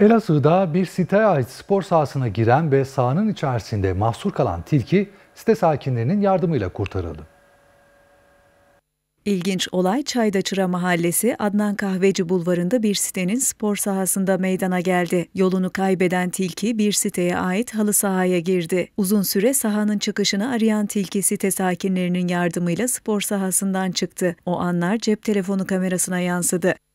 Elazığ'da bir siteye ait spor sahasına giren ve sahanın içerisinde mahsur kalan tilki site sakinlerinin yardımıyla kurtarıldı. İlginç olay Çaydaçıra Mahallesi Adnan Kahveci Bulvarı'nda bir sitenin spor sahasında meydana geldi. Yolunu kaybeden tilki bir siteye ait halı sahaya girdi. Uzun süre sahanın çıkışını arayan tilki site sakinlerinin yardımıyla spor sahasından çıktı. O anlar cep telefonu kamerasına yansıdı.